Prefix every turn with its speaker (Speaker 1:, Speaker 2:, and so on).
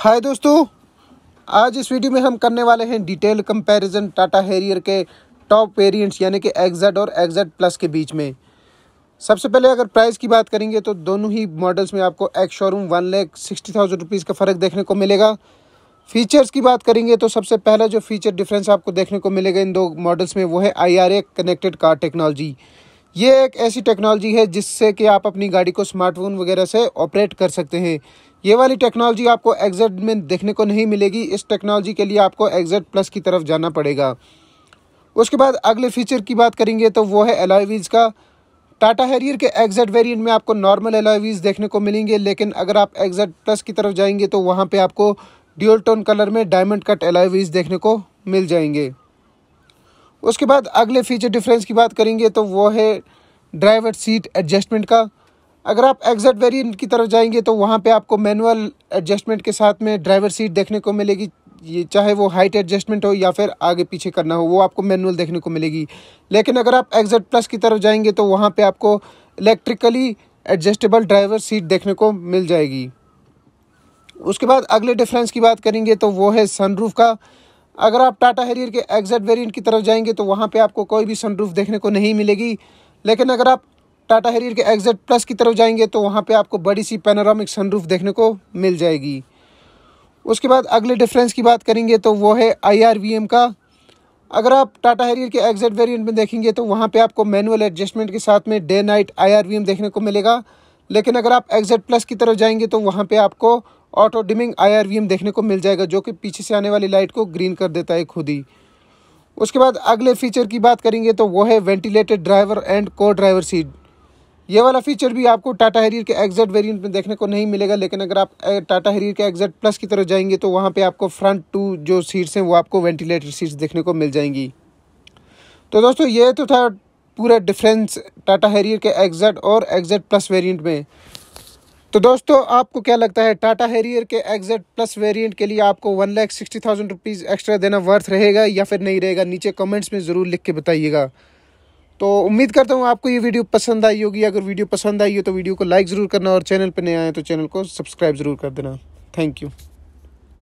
Speaker 1: हाय दोस्तों आज इस वीडियो में हम करने वाले हैं डिटेल कंपैरिजन टाटा हैरियर के टॉप वेरिएंट्स यानी कि एग्जेड और एग्जेड प्लस के बीच में सबसे पहले अगर प्राइस की बात करेंगे तो दोनों ही मॉडल्स में आपको ex showroom one lakh sixty thousand rupees का फ़र्क देखने को मिलेगा फीचर्स की बात करेंगे तो सबसे पहला जो फीचर डिफरेंस आपको देखने को मिलेगा इन दो मॉडल्स में वो है आई कनेक्टेड कार टेक्नोलॉजी ये एक ऐसी टेक्नोलॉजी है जिससे कि आप अपनी गाड़ी को स्मार्टफोन वगैरह से ऑपरेट कर सकते हैं ये वाली टेक्नोलॉजी आपको एग्जेट में देखने को नहीं मिलेगी इस टेक्नोलॉजी के लिए आपको एग्जेट प्लस की तरफ जाना पड़ेगा उसके बाद अगले फीचर की बात करेंगे तो वो है एलाइवीज का टाटा हैरियर के एग्जेट वेरियंट में आपको नॉर्मल एलाइवीज देखने को मिलेंगे लेकिन अगर आप एग्जेट प्लस की तरफ जाएंगे तो वहाँ पर आपको ड्यूल टोन कलर में डायमंड कट एलाइवीज देखने को मिल जाएंगे उसके बाद अगले फीचर डिफरेंस की बात करेंगे तो वो है ड्राइवर सीट एडजस्टमेंट का अगर आप एग्जट वेरिएंट की तरफ जाएंगे तो वहाँ पे आपको मैनुअल एडजस्टमेंट के साथ में ड्राइवर सीट देखने को मिलेगी ये चाहे वो हाइट एडजस्टमेंट हो या फिर आगे पीछे करना हो वो आपको मैनुअल देखने को मिलेगी लेकिन अगर आप एग्जट प्लस की तरफ जाएंगे तो वहाँ पे आपको इलेक्ट्रिकली एडजस्टेबल ड्राइवर सीट देखने को मिल जाएगी उसके बाद अगले डिफरेंस की बात करेंगे तो वो है सनरूफ का अगर आप टाटा हेरियर के एग्जैक्ट वेरिएंट की तरफ जाएंगे तो वहाँ पे आपको कोई भी सनरूफ देखने को नहीं मिलेगी लेकिन अगर आप टाटा हेरियर के एग्जैक्ट प्लस की तरफ जाएंगे तो वहाँ पे आपको बड़ी सी पेनोरामिक सनरूफ देखने को मिल जाएगी उसके बाद अगले डिफरेंस की बात करेंगे तो वो है आई का अगर आप टाटा हेरियर के एग्जैक्ट वेरिएंट में देखेंगे तो वहाँ पे आपको मैनुअल एडजस्टमेंट के साथ में डे नाइट आई देखने को मिलेगा लेकिन अगर आप एग्जैक्ट प्लस की तरफ जाएंगे तो वहाँ पे आपको ऑटो डिमिंग आई देखने को मिल जाएगा जो कि पीछे से आने वाली लाइट को ग्रीन कर देता है खुद ही उसके बाद अगले फीचर की बात करेंगे तो वो है ventilated driver and co driver seat ये वाला फीचर भी आपको टाटा हेरियर के एग्जट वेरिएंट में देखने को नहीं मिलेगा लेकिन अगर आप टाटा हेरियर के एग्जट प्लस की तरफ जाएंगे तो वहाँ पे आपको फ्रंट टू जो सीट्स हैं वो आपको वेंटिलेटेड सीट्स देखने को मिल जाएंगी तो दोस्तों ये तो था पूरा डिफरेंस टाटा हेरियर के एग्जट और एग्जट प्लस वेरियंट में तो दोस्तों आपको क्या लगता है टाटा हैरियर के एग्जेट प्लस वेरिएंट के लिए आपको one lakh sixty thousand rupees extra देना वर्थ रहेगा या फिर नहीं रहेगा नीचे कमेंट्स में ज़रूर लिख के बताइएगा तो उम्मीद करता हूँ आपको ये वीडियो पसंद आई होगी अगर वीडियो पसंद आई हो तो वीडियो को लाइक ज़रूर करना और चैनल पर नए आए तो चैनल को सब्सक्राइब ज़रूर कर देना थैंक यू